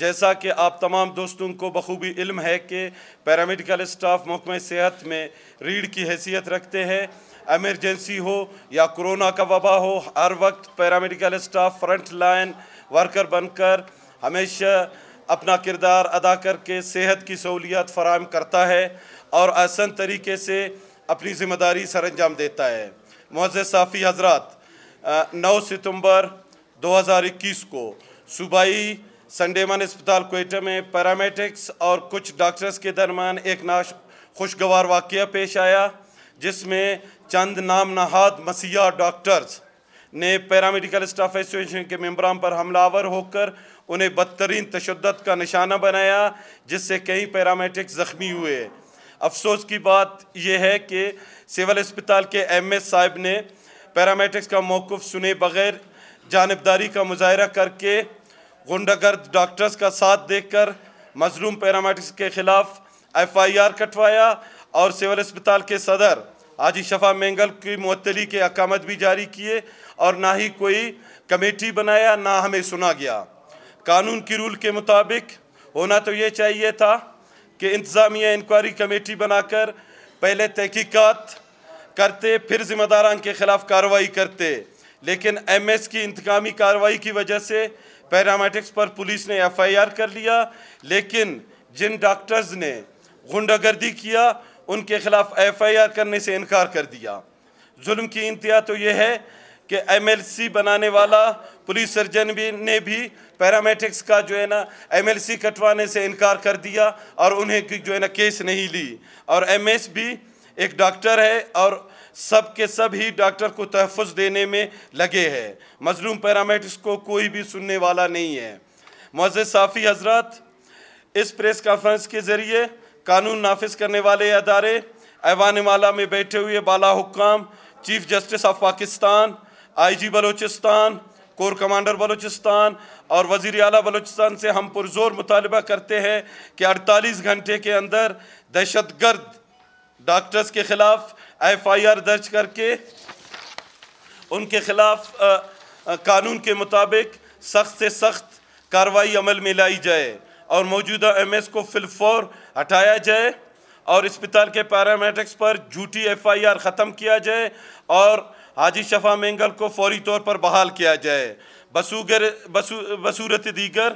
जैसा कि आप तमाम दोस्तों को बखूबी इल्म है कि पैरामेडिकल स्टाफ महकमे सेहत में रीढ़ की हैसियत रखते हैं एमरजेंसी हो या कोरोना का वबा हो हर वक्त paramedical staff front line worker बनकर हमेशा अपना किरदार अदा करके सेहत की सहूलियात फराहम करता है और आसन तरीके से अपनी ज़िम्मेदारी सर अंजाम देता है मुआज़ साफ़ी हजरात नौ सितम्बर 2021 को सूबाई संडेमन अस्पताल कोयटा में पैरामेडिक्स और कुछ डॉक्टर्स के दरमियान एक नाश खुशगवार वाक़ पेश आया जिसमें चंद नाम नहाद मसीहा डॉक्टर्स ने पैरामेडिकल स्टाफ एसोसिएशन के मम्बरान पर हमलावर होकर उन्हें बदतरीन तशद का निशाना बनाया जिससे कई पैरामेडिक्स ज़ख्मी हुए अफसोस की बात यह है कि सिविल अस्पताल के एम एस साहब ने पैरामेडिक्स का मौक़ सुने बगैर जानबदारी का मुजाहरा करके गुंडागर्द डॉक्टर्स का साथ देकर मजलूम पैरामेडिक्स के ख़िलाफ़ एफ आई आर कटवाया और सिविल अस्पताल के सदर आजी शफा मेंगल की मअतली के अकामत भी जारी किए और ना ही कोई कमेटी बनाया ना हमें सुना गया कानून की रूल के मुताबिक होना तो ये चाहिए था कि इंतज़ामिया इंक्वायरी कमेटी बनाकर पहले तहकीक़ात करते फिर ज़िम्मेदारान के ख़िलाफ़ कार्रवाई करते लेकिन एम एस की इंतकामी कार्रवाई की वजह से पैरामेटिक्स पर पुलिस ने एफआईआर कर लिया लेकिन जिन डॉक्टर्स ने गुंडागर्दी किया उनके खिलाफ एफआईआर करने से इनकार कर दिया जुल्म की इंतहा तो यह है कि एमएलसी बनाने वाला पुलिस सर्जन भी ने भी पैरामेटिक्स का जो है ना एमएलसी कटवाने से इनकार कर दिया और उन्हें जो है ना केस नहीं ली और एमएस भी एक डॉक्टर है और सब के सब ही डॉक्टर को तहफ़ देने में लगे हैं मजलूम पैरामेडिक्स को कोई भी सुनने वाला नहीं है मज़े साफ़ी हजरत इस प्रेस कॉन्फ्रेंस के ज़रिए कानून नाफिज करने वाले अदारे ऐवान माला में बैठे हुए बाला हुकाम chief justice of Pakistan IG Balochistan corps commander Balochistan और वजीर अला बलूचिस्तान से हम पुरजोर मुतालबा करते हैं कि 48 घंटे के अंदर दहशत गर्द डॉक्टर्स के ख़िलाफ़ एफआईआर दर्ज करके उनके ख़िलाफ़ कानून के मुताबिक सख्त से सख्त कार्रवाई अमल में लाई जाए और मौजूदा एम एस को फिलफोर हटाया जाए और अस्पताल के पैरामेडिक्स पर झूठी एफ आई आर ख़त्म किया जाए और हाजी शफा मेंगल को फौरी तौर पर बहाल किया जाए बसूगर बसू बसूरत दीगर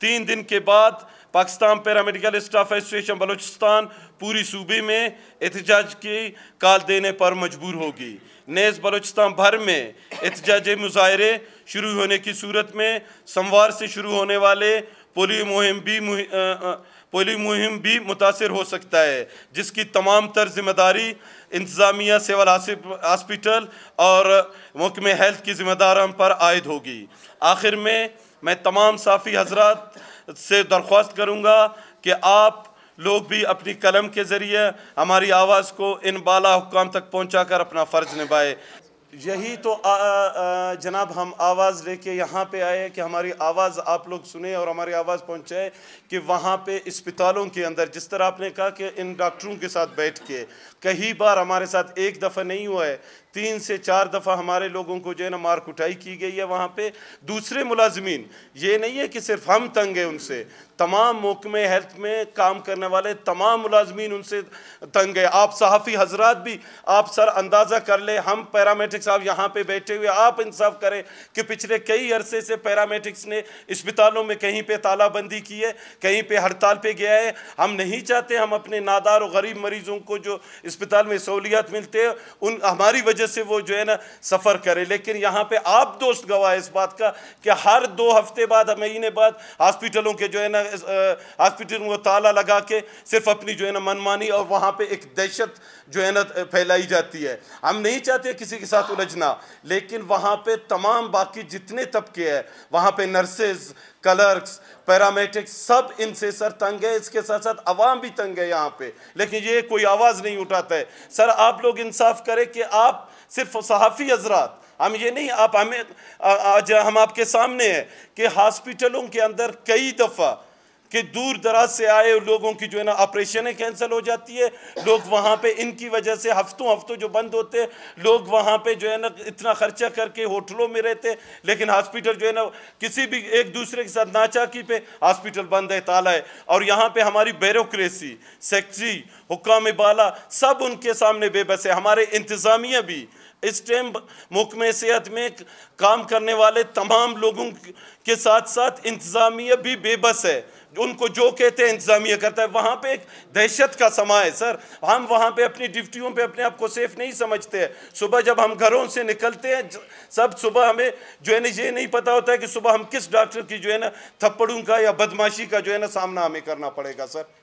तीन दिन के बाद Pakistan paramedical staff association Balochistan पूरी सूबे में एहतजाज की काल देने पर मजबूर होगी नेज बलोचिस्तान भर में एहतजाज मुजाहरे शुरू होने की सूरत में सोमवार से शुरू होने वाले पोलियो मुहिम भी पोलियो मुहिम भी मुतासर हो सकता है जिसकी तमाम तर जिम्मेदारी इंतज़ामिया सिविल हॉस्पिटल और महकमे हेल्थ की जिम्मेदार पर आयद होगी आखिर में मैं तमाम साफ़ी हजरात से दरख्वास्त करूँगा कि आप लोग भी अपनी कलम के ज़रिए हमारी आवाज़ को इन बाला हुकाम तक पहुँचा कर अपना फ़र्ज़ निभाए यही तो जनाब हम आवाज़ लेके यहाँ पे आए कि हमारी आवाज़ आप लोग सुने और हमारी आवाज़ पहुँचाए कि वहाँ पे अस्पतालों के अंदर जिस तरह आपने कहा कि इन डॉक्टरों के साथ बैठ के कई बार हमारे साथ एक दफ़ा नहीं हुआ है तीन से चार दफ़ा हमारे लोगों को जो है ना मार कुटाई की गई है वहाँ पे दूसरे मुलाजमीन ये नहीं है कि सिर्फ हम तंग हैं उनसे तमाम मौकमे हेल्थ में काम करने वाले तमाम मुलाजमीन उनसे तंग है आप सहाफ़ी हजरात भी आप सर अंदाज़ा कर ले हम पैरामेटिक्स आप यहाँ पे बैठे हुए आप इंसाफ करें कि पिछले कई अरसे से पैरामेटिक्स ने अस्पतालों में कहीं पर तालाबंदी की है कहीं पर हड़ताल पर गया है हम नहीं चाहते हम अपने नादार और गरीब मरीज़ों को जो अस्पताल में सहूलियात मिलते हैं उन हमारी वजह वजह से वो जो है ना सफ़र करे लेकिन यहाँ पे आप दोस्त गवाह इस बात का कि हर दो हफ्ते बाद महीने बाद हॉस्पिटलों के जो है ना हॉस्पिटल को ताला लगा के सिर्फ अपनी जो है ना मनमानी और वहाँ पर एक दहशत जो है ना फैलाई जाती है हम नहीं चाहते किसी के साथ उलझना लेकिन वहाँ पर तमाम बाकी जितने तबके हैं वहाँ पर नर्सेज क्लर्क्स पैरामेटिक्स सब इनसे सर तंग है इसके साथ साथ आवाम भी तंग है यहाँ पे लेकिन ये कोई आवाज़ नहीं उठाता है सर आप लोग इंसाफ करें कि आप सिर्फ सहाफ़ी हजरात हम ये नहीं आप हमें आज हम आपके सामने हैं कि हॉस्पिटलों के अंदर कई दफ़ा कि दूर दराज से आए लोगों की जो है ना ऑपरेशनें कैंसिल हो जाती है लोग वहाँ पे इनकी वजह से हफ्तों हफ्तों जो बंद होते लोग वहाँ पे जो है ना इतना खर्चा करके होटलों में रहते लेकिन हॉस्पिटल जो है ना किसी भी एक दूसरे के साथ नाचाकी पे हॉस्पिटल बंद है ताला है और यहाँ पे हमारी बैरोक्रेसी सेक्ट्री हुक्म बाला सब उनके सामने बेबस है हमारे इंतज़ामिया भी इस टाइम मुकमे सेहत में काम करने वाले तमाम लोगों के साथ साथ इंतज़ामिया भी बेबस है उनको जो कहते हैं इंतज़ामिया करता है वहाँ पे एक दहशत का समा है सर हम वहाँ पे अपनी ड्यूटियों पे अपने आप को सेफ़ नहीं समझते हैं सुबह जब हम घरों से निकलते हैं सब सुबह हमें जो है ना ये नहीं पता होता है कि सुबह हम किस डॉक्टर की जो है ना थप्पड़ों का या बदमाशी का जो है ना सामना हमें करना पड़ेगा सर